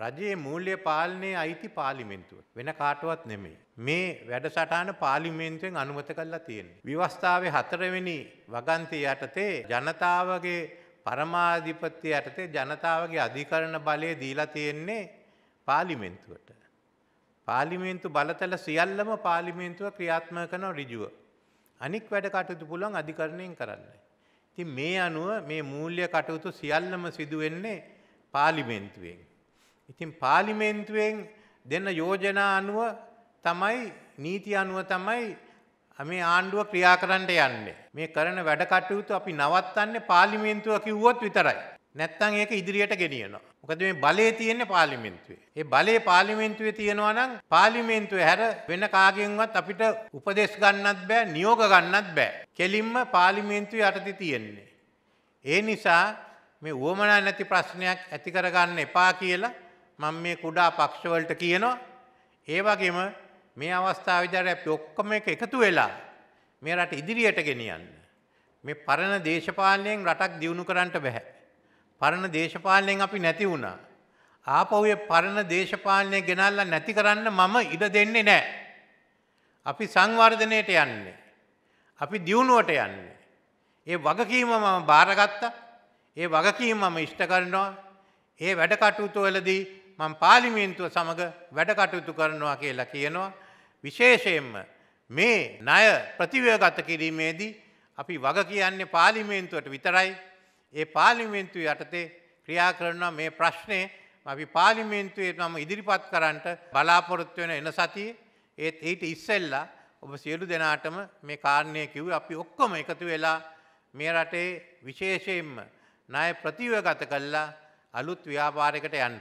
රජයේ මූල්‍ය පාලනයේ අයිති පාර්ලිමේන්තුව. වෙන කාටවත් නෙමෙයි. මේ වැඩසටහන පාර්ලිමේන්තුවෙන් අනුමත කරලා තියෙනවා. විවස්ථාවේ හතරවෙනි වගන්තිය යටතේ ජනතාවගේ පරමාධිපත්‍ය යටතේ ජනතාවගේ අධිකරණ බලය දීලා තියෙන්නේ පාර්ලිමේන්තුවට. පාර්ලිමේන්තු බලතල සියල්ලම පාර්ලිමේන්තුව ක්‍රියාත්මක කරන ඍජුව. අනික් වැඩ කටයුතු පුළුවන් අධිකරණයෙන් කරන්න. ඉතින් මේ අනුව මේ මූල්‍ය කටයුතු සියල්ලම සිදු වෙන්නේ පාර්ලිමේන්තුවෙන්. ඉතින් පාර්ලිමේන්තුවෙන් දෙන්න යෝජනා අනුව තමයි නීති අනුව තමයි මේ ආණ්ඩුව ක්‍රියා කරන්නට යන්නේ. මේ කරන වැඩ කටයුතු අපි නවත්තන්නේ පාර්ලිමේන්තුව කිව්වොත් විතරයි. නැත්තම් ඒක ඉදිරියට ගෙනියනවා. මොකද මේ බලය තියෙන්නේ පාර්ලිමේන්තුවේ. ඒ බලය පාර්ලිමේන්තුවේ තියෙනවා නම් පාර්ලිමේන්තුවේ හැර වෙන කාගෙන්වත් අපිට උපදෙස් ගන්නත් බෑ, නියෝග ගන්නත් බෑ. කෙලින්ම පාර්ලිමේන්තුවේ යටතේ තියෙන්නේ. ඒ නිසා මේ වුවමනා නැති ප්‍රශ්නයක් ඇති කරගන්න එපා කියලා මම මේ කුඩා පක්ෂවලට කියනවා. ඒ වගේම මේ අවස්ථාවේදී අපි ඔක්කොම එක එකතු වෙලා මේ රට ඉදිරියට ගෙනියන්න. මේ පරණ දේශපාලනයෙන් රටක් දියුණු කරන්න බෑ. පරණ දේශපාලනයෙන් අපි නැති වුණා. ආපහු ඒ පරණ දේශපාලනය ගෙනල්ලා නැති කරන්න මම ඉඩ දෙන්නේ නැහැ. අපි සංවර්ධනයට යන්නේ. අපි දියුණුවට යන්නේ. ඒ වගකීම මම බාරගත්තා. ඒ වගකීම මම ඉෂ්ට කරනවා. ඒ වැඩ කටයුතු වලදී මං පාලිමේන්තුව සමඟ වැඩකටයුතු කරනවා කියලා කියනවා. විශේෂයෙන්ම මේ ණය ප්‍රතිවයගත කිරීමේදී අපි වග කියන්නේ පාලිමේන්තුවට විතරයි. ඒ පාලිමේන්තුව යටතේ ක්‍රියා කරනවා මේ ප්‍රශ්නය අපි පාලිමේන්තුවේ මම ඉදිරිපත් කරන්නට බලාපොරොත්තු වෙන එන සතියේ ඒත් ඊට ඉස්සෙල්ලා ඔබ සියලු දෙනාටම මේ කාරණය කිව්ව අපි ඔක්කොම එකතු වෙලා මේ රටේ විශේෂයෙන්ම ණය ප්‍රතිවගත කළා අලුත් ව්‍යාපාරයකට යන්න.